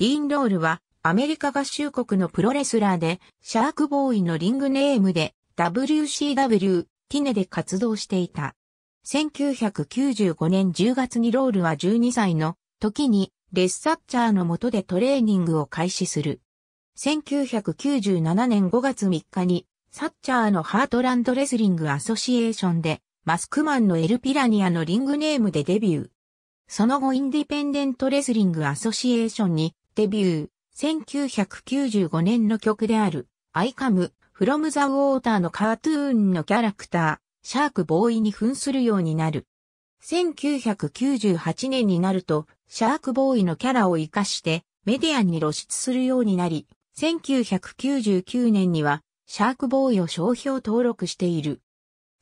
ディーン・ロールはアメリカ合衆国のプロレスラーで、シャークボーイのリングネームで WCW ティネで活動していた。1995年10月にロールは12歳の時にレッサッチャーの下でトレーニングを開始する。1997年5月3日にサッチャーのハートランドレスリングアソシエーションでマスクマンのエルピラニアのリングネームでデビュー。その後インディペンデントレスリングアソシエーションにデビュー、1995年の曲である、アイカム、フロムザウォーターのカートゥーンのキャラクター、シャークボーイに扮するようになる。1998年になると、シャークボーイのキャラを活かして、メディアに露出するようになり、1999年には、シャークボーイを商標登録している。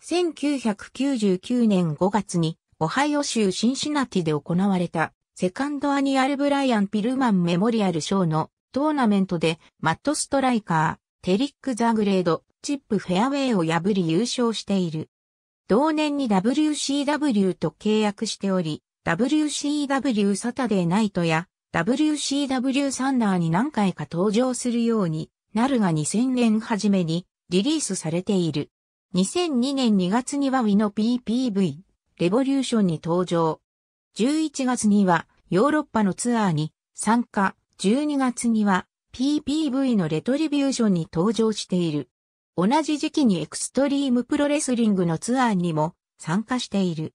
1999年5月に、オハイオ州シンシナティで行われたセカンドアニアル・ブライアン・ピルマン・メモリアル賞のトーナメントでマット・ストライカー、テリック・ザ・グレード、チップ・フェアウェイを破り優勝している。同年に WCW と契約しており、WCW サタデーナイトや WCW サンダーに何回か登場するようになるが2000年初めにリリースされている。2002年2月には Wii の PPV、レボリューションに登場。11月にはヨーロッパのツアーに参加、12月には PPV のレトリビューションに登場している。同じ時期にエクストリームプロレスリングのツアーにも参加している。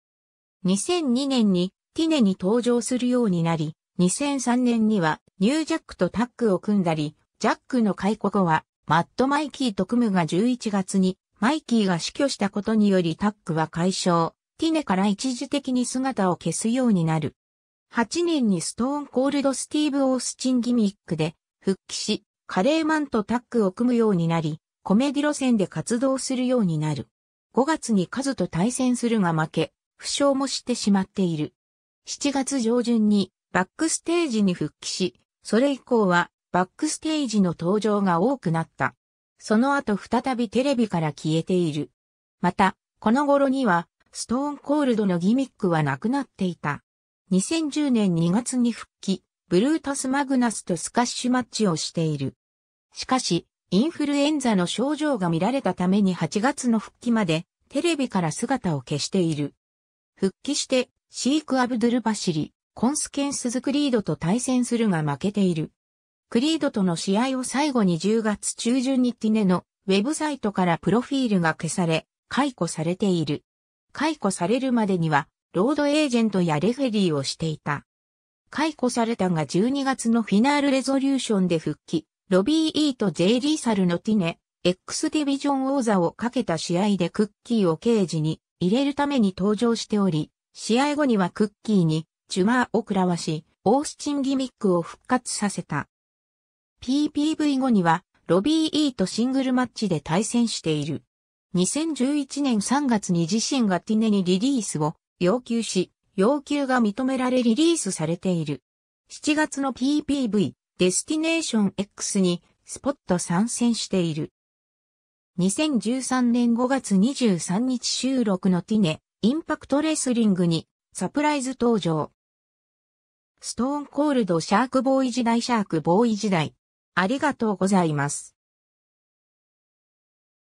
2002年にティネに登場するようになり、2003年にはニュージャックとタッグを組んだり、ジャックの解雇後はマッド・マイキーと組むが11月にマイキーが死去したことによりタッグは解消。ティネから一時的に姿を消すようになる。8年にストーンコールドスティーブ・オースチンギミックで復帰し、カレーマンとタッグを組むようになり、コメディ路線で活動するようになる。5月にカズと対戦するが負け、負傷もしてしまっている。7月上旬にバックステージに復帰し、それ以降はバックステージの登場が多くなった。その後再びテレビから消えている。また、この頃にはストーンコールドのギミックはなくなっていた。2010年2月に復帰、ブルータス・マグナスとスカッシュマッチをしている。しかし、インフルエンザの症状が見られたために8月の復帰までテレビから姿を消している。復帰してシーク・アブドゥル・バシリ、コンスケンスズ・クリードと対戦するが負けている。クリードとの試合を最後に10月中旬にティネのウェブサイトからプロフィールが消され、解雇されている。解雇されるまでには、ロードエージェントやレフェリーをしていた。解雇されたが12月のフィナールレゾリューションで復帰、ロビー・イーと J・ リーサルのティネ、X ディビジョン王座をかけた試合でクッキーをケージに入れるために登場しており、試合後にはクッキーにチュマーを食らわし、オースチンギミックを復活させた。PPV 後には、ロビー・イーとシングルマッチで対戦している。2011年3月に自身がティネにリリースを要求し、要求が認められリリースされている。7月の PPV、デスティネーション X にスポット参戦している。2013年5月23日収録のティネ、インパクトレスリングにサプライズ登場。ストーンコールドシャークボーイ時代シャークボーイ時代。ありがとうございます。